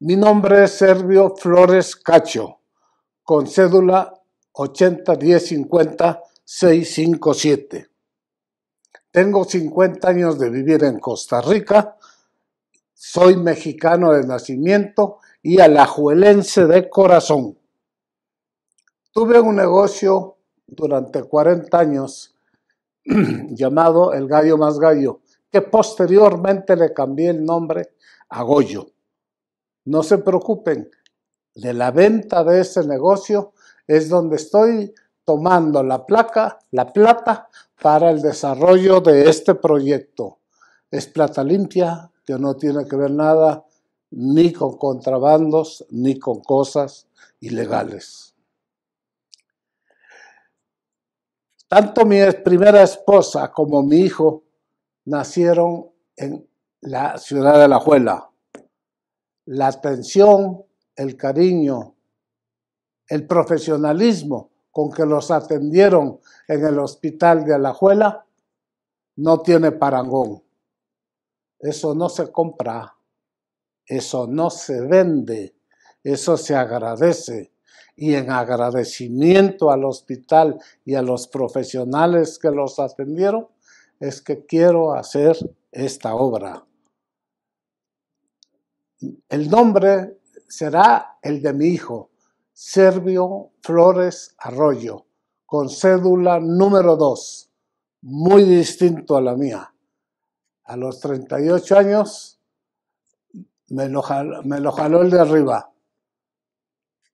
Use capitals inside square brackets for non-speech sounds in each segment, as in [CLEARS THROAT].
Mi nombre es Sergio Flores Cacho, con cédula 801050657. Tengo 50 años de vivir en Costa Rica, soy mexicano de nacimiento y alajuelense de corazón. Tuve un negocio durante 40 años [CLEARS THROAT] llamado El Gallo Más Gallo, que posteriormente le cambié el nombre a Goyo. No se preocupen, de la venta de ese negocio es donde estoy tomando la placa, la plata para el desarrollo de este proyecto. Es plata limpia que no tiene que ver nada ni con contrabandos ni con cosas ilegales. Tanto mi primera esposa como mi hijo nacieron en la ciudad de La Juela la atención, el cariño, el profesionalismo con que los atendieron en el hospital de Alajuela no tiene parangón. Eso no se compra, eso no se vende, eso se agradece. Y en agradecimiento al hospital y a los profesionales que los atendieron, es que quiero hacer esta obra. El nombre será el de mi hijo, Servio Flores Arroyo, con cédula número 2, muy distinto a la mía. A los 38 años me lo, me lo jaló el de arriba.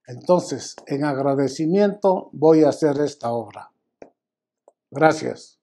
Entonces, en agradecimiento voy a hacer esta obra. Gracias.